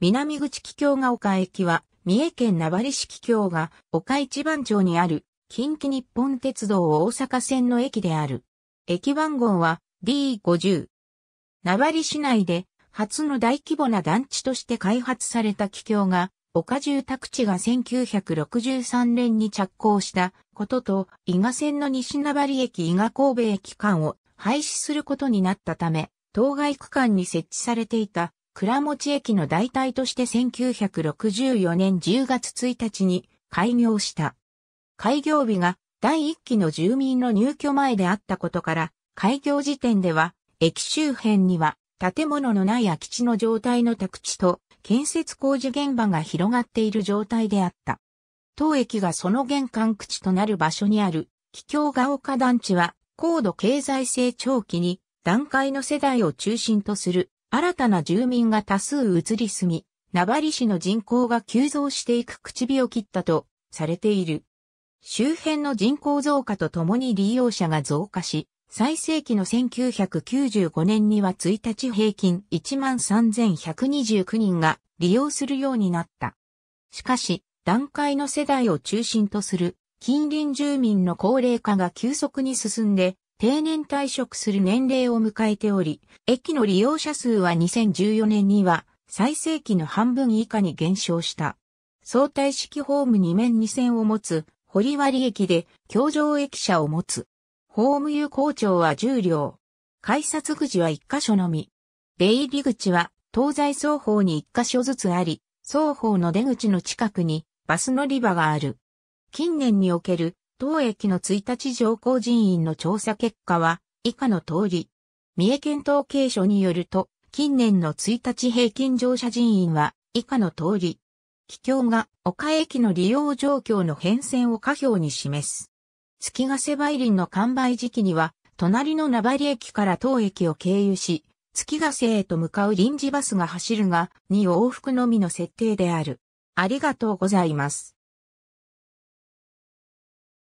南口気境が丘駅は、三重県名張市気境が丘一番町にある、近畿日本鉄道大阪線の駅である。駅番号は D50。名張市内で、初の大規模な団地として開発された気境が、丘住宅地が1963年に着工したことと、伊賀線の西名張駅伊賀神戸駅間を廃止することになったため、当該区間に設置されていた倉持駅の代替として1964年10月1日に開業した。開業日が第1期の住民の入居前であったことから、開業時点では駅周辺には建物のない空き地の状態の宅地と建設工事現場が広がっている状態であった。当駅がその玄関口となる場所にある、気境が丘団地は高度経済成長期に段階の世代を中心とする新たな住民が多数移り住み、名張市の人口が急増していく口火を切ったとされている。周辺の人口増加とともに利用者が増加し、最盛期の1995年には1日平均13,129人が利用するようになった。しかし、段階の世代を中心とする近隣住民の高齢化が急速に進んで、定年退職する年齢を迎えており、駅の利用者数は2014年には最盛期の半分以下に減少した。相対式ホーム2面2線を持つ、堀割駅で、京上駅舎を持つ。ホーム有効長は10両。改札口は1箇所のみ。出入り口は、東西双方に1箇所ずつあり、双方の出口の近くに、バス乗り場がある。近年における、当駅の1日乗降人員の調査結果は以下の通り。三重県統計所によると、近年の1日平均乗車人員は以下の通り。気境が岡駅の利用状況の変遷を下表に示す。月ヶ瀬梅林の完売時期には、隣の名張駅から当駅を経由し、月ヶ瀬へと向かう臨時バスが走るが、2往復のみの設定である。ありがとうございます。